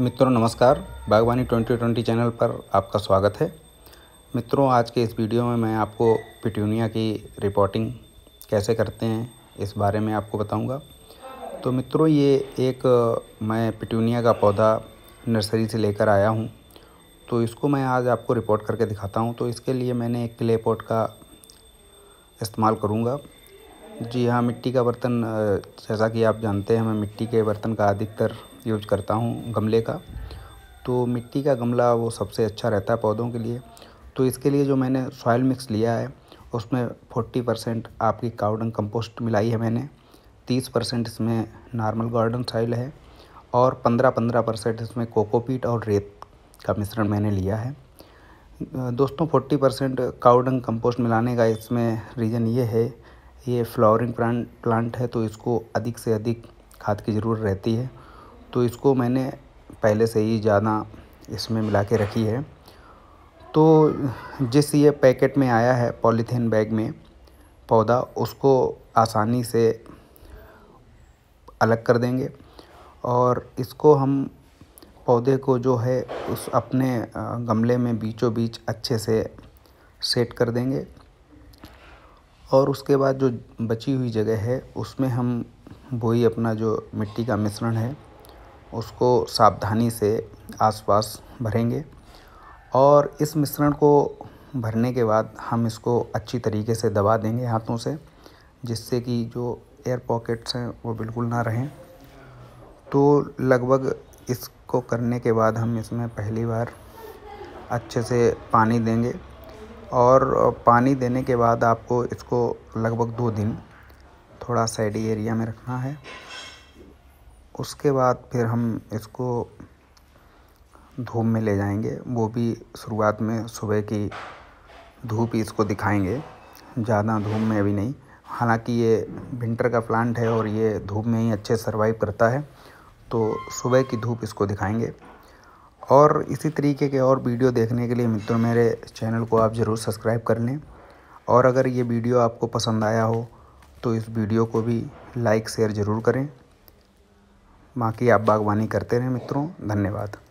मित्रों नमस्कार बागवानी 2020 चैनल पर आपका स्वागत है मित्रों आज के इस वीडियो में मैं आपको पिटूनिया की रिपोर्टिंग कैसे करते हैं इस बारे में आपको बताऊंगा तो मित्रों ये एक मैं पिटूनिया का पौधा नर्सरी से लेकर आया हूं तो इसको मैं आज आपको रिपोर्ट करके दिखाता हूं तो इसके लिए मैंने एक क्ले पॉट का इस्तेमाल करूँगा जी हाँ मिट्टी का बर्तन जैसा कि आप जानते हैं मैं मिट्टी के बर्तन का अधिकतर यूज करता हूँ गमले का तो मिट्टी का गमला वो सबसे अच्छा रहता है पौधों के लिए तो इसके लिए जो मैंने सॉयल मिक्स लिया है उसमें फोर्टी परसेंट आपकी कावडंग कंपोस्ट मिलाई है मैंने तीस परसेंट इसमें नॉर्मल गार्डन सॉइल है और पंद्रह पंद्रह परसेंट इसमें कोकोपीट और रेत का मिश्रण मैंने लिया है दोस्तों फोर्टी परसेंट काउडन कंपोस्ट मिलाने का इसमें रीज़न ये है ये फ्लावरिंग प्लांट प्लांट है तो इसको अधिक से अधिक खाद की ज़रूरत रहती है तो इसको मैंने पहले से ही ज़्यादा इसमें मिला के रखी है तो जिस ये पैकेट में आया है पॉलीथीन बैग में पौधा उसको आसानी से अलग कर देंगे और इसको हम पौधे को जो है उस अपने गमले में बीचों बीच अच्छे से सेट कर देंगे और उसके बाद जो बची हुई जगह है उसमें हम वही अपना जो मिट्टी का मिश्रण है उसको सावधानी से आसपास भरेंगे और इस मिश्रण को भरने के बाद हम इसको अच्छी तरीके से दबा देंगे हाथों से जिससे कि जो एयर पॉकेट्स हैं वो बिल्कुल ना रहें तो लगभग इसको करने के बाद हम इसमें पहली बार अच्छे से पानी देंगे और पानी देने के बाद आपको इसको लगभग दो दिन थोड़ा साइडी एरिया में रखना है उसके बाद फिर हम इसको धूप में ले जाएंगे वो भी शुरुआत में सुबह की धूप ही इसको दिखाएंगे ज़्यादा धूप में अभी नहीं हालांकि ये विंटर का प्लांट है और ये धूप में ही अच्छे सर्वाइव करता है तो सुबह की धूप इसको दिखाएंगे और इसी तरीके के और वीडियो देखने के लिए मित्रों मेरे चैनल को आप ज़रूर सब्सक्राइब कर लें और अगर ये वीडियो आपको पसंद आया हो तो इस वीडियो को भी लाइक शेयर ज़रूर करें बाकी आप बागवानी करते रहें मित्रों धन्यवाद